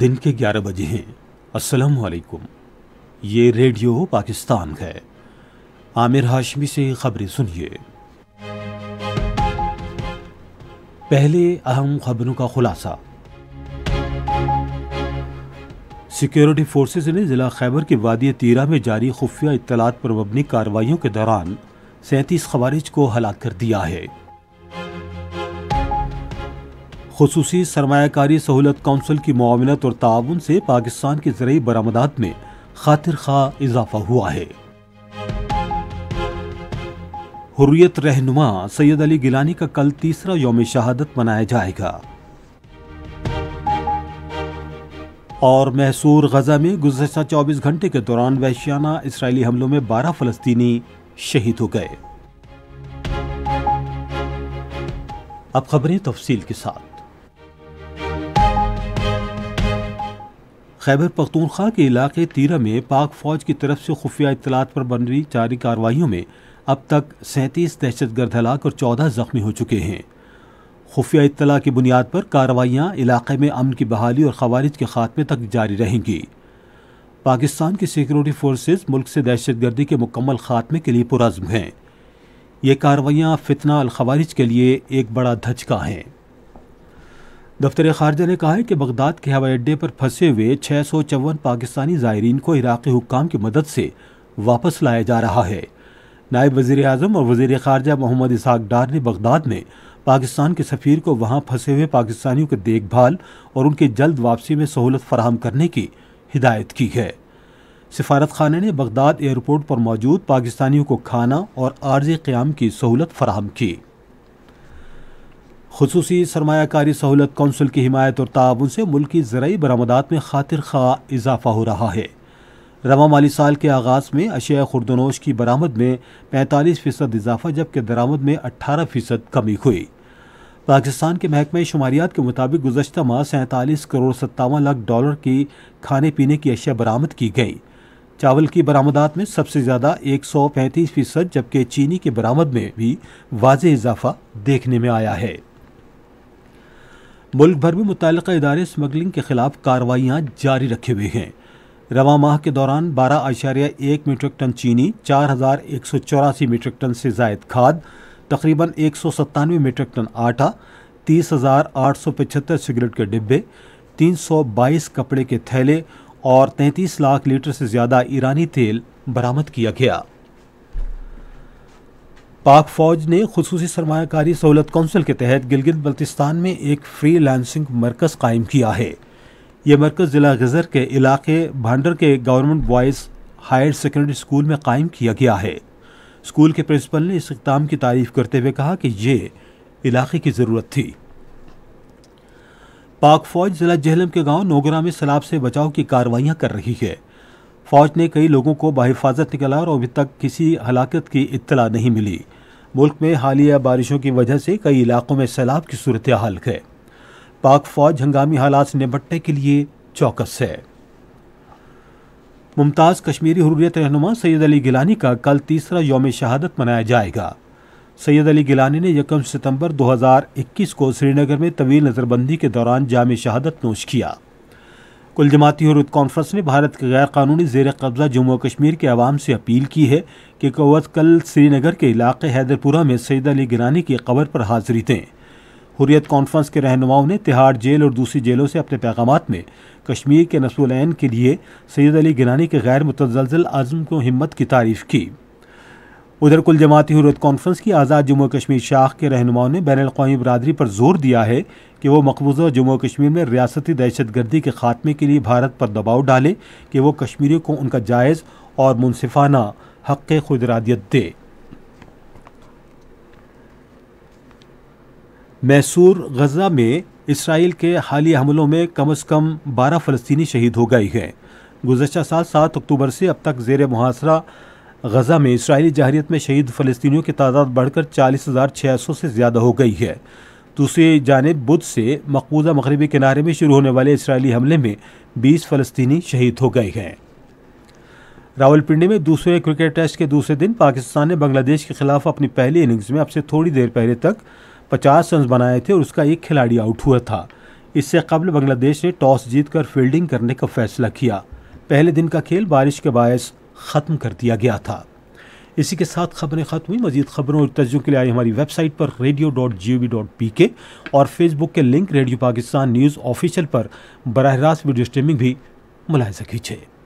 दिन के 11 बजे हैं अस्सलाम वालेकुम ये रेडियो पाकिस्तान है आमिर हाशमी से खबरें सुनिए पहले अहम खबरों का खुलासा सिक्योरिटी फोर्सेज ने ज़िला खैबर के वादी तीरा में जारी खुफिया इतलात पर मबनी कार्रवाइयों के दौरान सैंतीस खवारिज को हलाक कर दिया है खसूस सरमाकारी सहूलत कौंसिल की मामलत और ताउन से पाकिस्तान की ज़रिए बरामदात में खातिर खा इजाफा हुआ है हुर्रियत रहनुमा सैयद अली गिलानी का कल तीसरा योम शहादत मनाया जाएगा और मैसूर गजा में गुजशत 24 घंटे के दौरान वहशियाना इसराइली हमलों में 12 फलस्तीनी शहीद हो गए अब खबरें तफसील के साथ खैबर पख्तूनख्वा के इलाके तीरा में पाक फौज की तरफ से खुफिया इतलात पर बन रही जारी कार्रवाइयों में अब तक सैंतीस दहशत गर्द हलाक और चौदह जख्मी हो चुके हैं खुफिया इतला की बुनियाद पर कार्रवाइयाँ इलाके में अमन की बहाली और खवारिज के खात्मे तक जारी रहेंगी पाकिस्तान की सिक्योरिटी फोर्सेज मुल्क से दहशत गर्दी के मुकम्मल खात्मे के लिए पुरज़म हैं ये कार्रवाइयाँ फितना अलखवारिज के लिए एक बड़ा धचका है दफ्तर खारजा ने कहा है कि बगदाद के हवाई अड्डे पर फंसे हुए छः सौ चौवन पाकिस्तानी ज़ायरीन को इराक़ी हुकाम की मदद से वापस लाया जा रहा है नायब वज़ी अजम और वजीर खारजा मोहम्मद इसहाक डार ने बगदाद में पाकिस्तान के सफ़ीर को वहाँ फंसे हुए पाकिस्तानियों की देखभाल और उनकी जल्द वापसी में सहूलत फराहम करने की हिदायत की है सफारत खाना ने बगदाद एयरपोर्ट पर मौजूद पाकिस्तानियों को खाना और आर्ज क़्याम की सहूलत फराहम की खसूसी सरमाकारी सहूलत कौंसिल की हिमायत और ताउन से मुल्क की ज़रूरी बरामदात में खातिर खा इजाफा हो रहा है रवा माली साल के आगाज़ में अशिया खुरदनोश की बरामद में पैंतालीस फ़ीसद इजाफा जबकि दरामद में अट्ठारह फ़ीसद कमी हुई पाकिस्तान के महकमे शुमारियात के मुताबिक गुजशत माह सैंतालीस करोड़ सत्तावन लाख डॉलर की खाने पीने की अशिया बरामद की गई चावल की बरामदात में सबसे ज़्यादा एक सौ पैंतीस फ़ीसद जबकि चीनी की बरामद में भी वाज इजाफा देखने में आया है मुल्क भर में मुतल इदारे स्मगलिंग के खिलाफ कार्रवाइयाँ जारी रखे हुए हैं रवा माह के दौरान बारह आशारिया एक मीट्रिक टन चीनी चार हज़ार एक सौ चौरासी मीट्रिक टन से जायद खाद तकरीबन एक सौ सत्तानवे मीट्रिक टन आटा तीस हज़ार आठ सौ पचहत्तर सिगरेट के डिब्बे तीन सौ बाईस कपड़े के थैले और तैंतीस लाख लीटर से ज़्यादा ईरानी तेल बरामद किया गया पाक फौज ने खसूस सरमाकारी सहूलत कौंसिल के तहत गिलगित बल्तिस्तान में एक फ्री लांसिंग मरकज़ कायम किया है यह मरकज़ ज़िला गज़र के इलाके भांडर के government boys higher secondary school में कायम किया गया है स्कूल के प्रिंसिपल ने इस इकदाम की तारीफ करते हुए कहा कि ये इलाके की ज़रूरत थी पाक फौज ज़िला जहलम के गांव नोगरा में सैलाब से बचाव की कार्रवाइयां कर रही है फौज ने कई लोगों को बाहिफाजत निकाला और अभी तक किसी हलाकत की इतला नहीं मिली मुल्क में हालिया बारिशों की वजह से कई इलाकों में सैलाब की सूरत हाल है पाक फौज हंगामी हालात से निपटने के लिए चौकस है मुमताज़ कश्मीरी हुर्रियत रहनुमा सैयद अली गिलानी का कल तीसरा योम शहादत मनाया जाएगा सैयद अली गिलानी ने यकम सितंबर 2021 को श्रीनगर में तवील नज़रबंदी के दौरान जाम शहादत नोश किया कुल जमाती हरुत कॉन्फ्रेंस ने भारत के गैर कानूनी जेर कब्ज़ा जम्मू कश्मीर के आवाम से अपील की है कि कौत कल श्रीनगर के इलाके हैदरपुरा में सैद अली गिरानी की कबर पर हाजिरी दें हुरियत कॉन्फ्रेंस के रहनुमाओं ने तिहाड़ जेल और दूसरी जेलों से अपने पैगाम में कश्मीर के नसुलैन के लिए सैद अली गिरानी के गैर मुतजलजल आज़म को हिम्मत की तारीफ की उधर कुल जमाती हरत कॉन्फ्रेंस की आज़ाद जम्मू कश्मीर शाख के रहनुमाओं ने बैन अवी बरदरी पर जोर दिया है कि वो मकबूजा जम्मू कश्मीर में रियासती दहशत गर्दी के खात्मे के लिए भारत पर दबाव डाले कि वो कश्मीरियों को उनका जायज़ और मुनसिफाना हक़ खुदरादियत दे मैसूर गजा में इसराइल के हाली हमलों में कम अज़ कम बारह फ़लस्तनी शहीद हो गए हैं गुजशत साल सात अक्टूबर से अब तक जेर मुहासरा गजा में इसराइली जहरीत में शहीद फ़लस्तियों की तादाद बढ़कर चालीस हज़ार छः सौ से ज़्यादा हो गई है दूसरी जानब बुध से मकबूजा मगरबी किनारे में शुरू होने वाले इसराइली हमले में बीस फ़लस्तनी शहीद हो गए हैं रावलपिंडी में दूसरे क्रिकेट टेस्ट के दूसरे दिन पाकिस्तान ने बांग्लादेश के खिलाफ अपनी पहली इनिंग्स में अब से थोड़ी देर पहले तक 50 रन बनाए थे और उसका एक खिलाड़ी आउट हुआ था इससे कबल बांग्लादेश ने टॉस कर फील्डिंग करने का फैसला किया पहले दिन का खेल बारिश के बायस ख़त्म कर दिया गया था इसी के साथ खबरें ख़त्म हुई मजीद खबरों और तर्जों के लिए आई हमारी वेबसाइट पर radio dot G O V dot P K और फेसबुक के link radio Pakistan news official पर बरह रास्त वीडियो स्ट्रीमिंग भी मुलायजा कीजिए